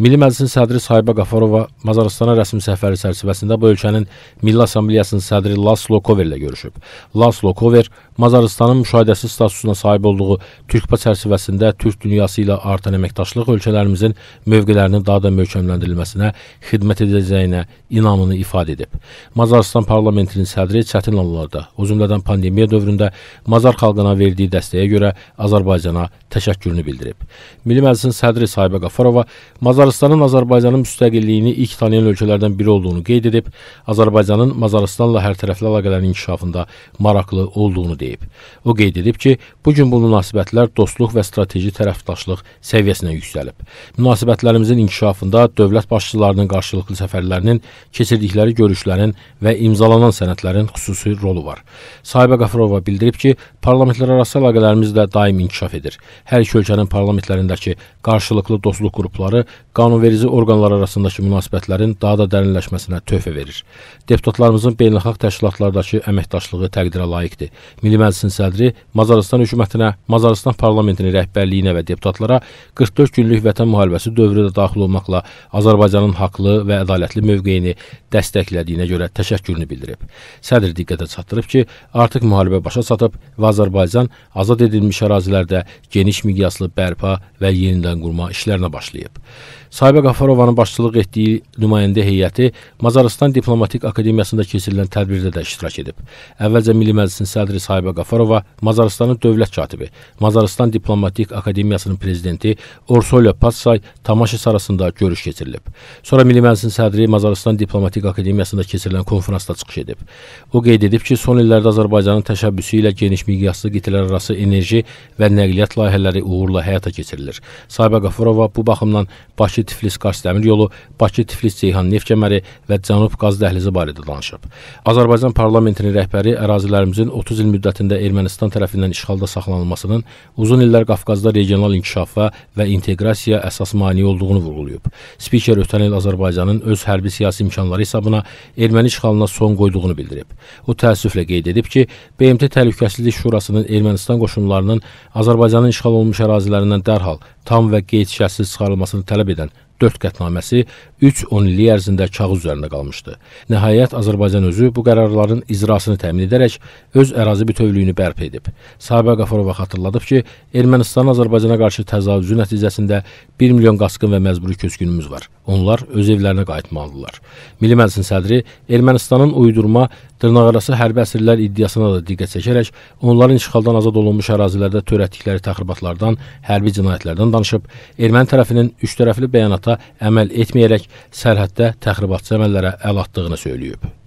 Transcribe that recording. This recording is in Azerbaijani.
Milli Məclisin sədri Sahiba Qafarova Mazaristana rəsmi səfəri çərçivəsində bu ölkənin Milli Assambleyasının sədri Laslo Koverlə görüşüb. Laslo Kover Mazaristanın müşahidəsi statusuna sahib olduğu Türkpa çərçivəsində Türk dünyası ilə artan əməkdaşlıq ölkələrimizin mövqelərinin daha da möhkəmləndirilməsinə xidmət edəcəyinə inamını ifadə edib. Mazaristan parlamentinin sədri çətin anlarda, o cümlədən pandemiya dövründə Mazar xalqına verdiyi dəstəyə görə Azərbaycana təşəkkürünü bildirib. Milli Məclisin sədri Sahiba Qafarova Mazar Macarıstanın Azərbaycanın müstəqilliyini ilk tanıyan ölkələrdən biri olduğunu qeyd edib, Azərbaycanın Macarıstanla hərtərəfli əlaqələrin inkişafında maraqlı olduğunu deyib. O qeyd edib ki, bu gün bu münasibətlər dostluq və strateji tərəfdaşlıq səviyyəsinə yüksəlib. Münasibətlərimizin inkişafında dövlət başçılarının qarşılıqlı səfərlərinin, keçirdikləri görüşlərin və imzalanan sənədlərin xüsusi rolu var. Sahibə Qafurova bildirib ki, parlamentlərarası əlaqələrimiz də daim inkişaf edir. Hər iki ölkənin parlamentlərindəki qarşılıqlı dostluq qrupları qanunverici orqanlar arasındakı münasibətlərin daha da dərinləşməsinə töhfə verir. Deputatlarımızın beynəlxalq təşkilatlardakı əməkdaşlığı təqdirə layiqdir. Milli Məclisin sədri Macaristan hökumətinə, Macaristan parlamentinin rəhbərliyinə və deputatlara 44 günlük vətən müharibəsi dövrü də daxil olmaqla Azərbaycanın haqlı və ədalətli mövqeyini dəstəklədiyinə görə təşəkkürünü bildirib. Sədr diqqətə çatdırıb ki, artıq müharibə başa çatıb və Azərbaycan azad edilmiş ərazilərdə geniş miqyaslı bərpa və yenidən qurma işlərinə başlayıb. Sahibə Qafarovanın başçılıq etdiyi nümayəndə heyəti Macarıstan Diplomatik Akademiyasında keçirilən tədbirdə də iştirak edib. Əvvəlcə Milli Məclisin sədri Sahibə Qafarova, Macarıstanın dövlət katibi, Macarıstan Diplomatik Akademiyasının prezidenti Orsolya Patsay Tamaşı sarasında görüş keçirilib. Sonra Milli Məclisin sədri Macarıstan Diplomatik Akademiyasında keçirilən konfransda çıxış edib. O qeyd edib ki, son illərdə Azərbaycanın təşəbbüsü ilə geniş miqyaslı qitələr arası enerji və nəqliyyat layihələri uğurla həyata keçirilir. Sahibə Qafarova bu baxımdan Bakı Bakı-Tiflis Qars dəmir yolu, Bakı-Tiflis-Ceyhan neft kəməri və Cənub qaz dəhlizi barədə danışıb. Azərbaycan parlamentinin rəhbəri ərazilərimizin 30 il müddətində Ermənistan tərəfindən işğalda saxlanılmasının uzun illər Qafqazda regional inkişafa və inteqrasiya əsas mane olduğunu vurğulayıb. Spiker ötən il Azərbaycanın öz hərbi siyasi imkanları hesabına erməni işğalına son qoyduğunu bildirib. O təəssüflə qeyd edib ki, BMT Təhlükəsizlik Şurasının Ermənistan qoşunlarının Azərbaycanın işğal olunmuş ərazilərindən dərhal tam və qeyd-şərtsiz çıxarılmasını tələb edən dörd qətnaməsi 3-10 illik ərzində kağız üzərində qalmışdı. Nəhayət Azərbaycan özü bu qərarların icrasını təmin edərək öz ərazi bütövlüyünü bərpa edib. Sabə Qafarova xatırladıb ki, Ermənistan Azərbaycana qarşı təzavüzü nəticəsində 1 milyon qaçqın və məcburi köçkünümüz var. Onlar öz evlərinə qayıtmalıdırlar. Milli Məclisin sədri Ermənistanın uydurma dırnaqarası hərbi əsirlər iddiasına da diqqət çəkərək onların işğaldan azad olunmuş ərazilərdə törətdikləri təxribatlardan, hərbi cinayətlərdən danışıb, erməni tərəfinin üçtərəfli bəyanata əməl etməyərək sərhəddə təxribatçı əməllərə əl atdığını söyləyib.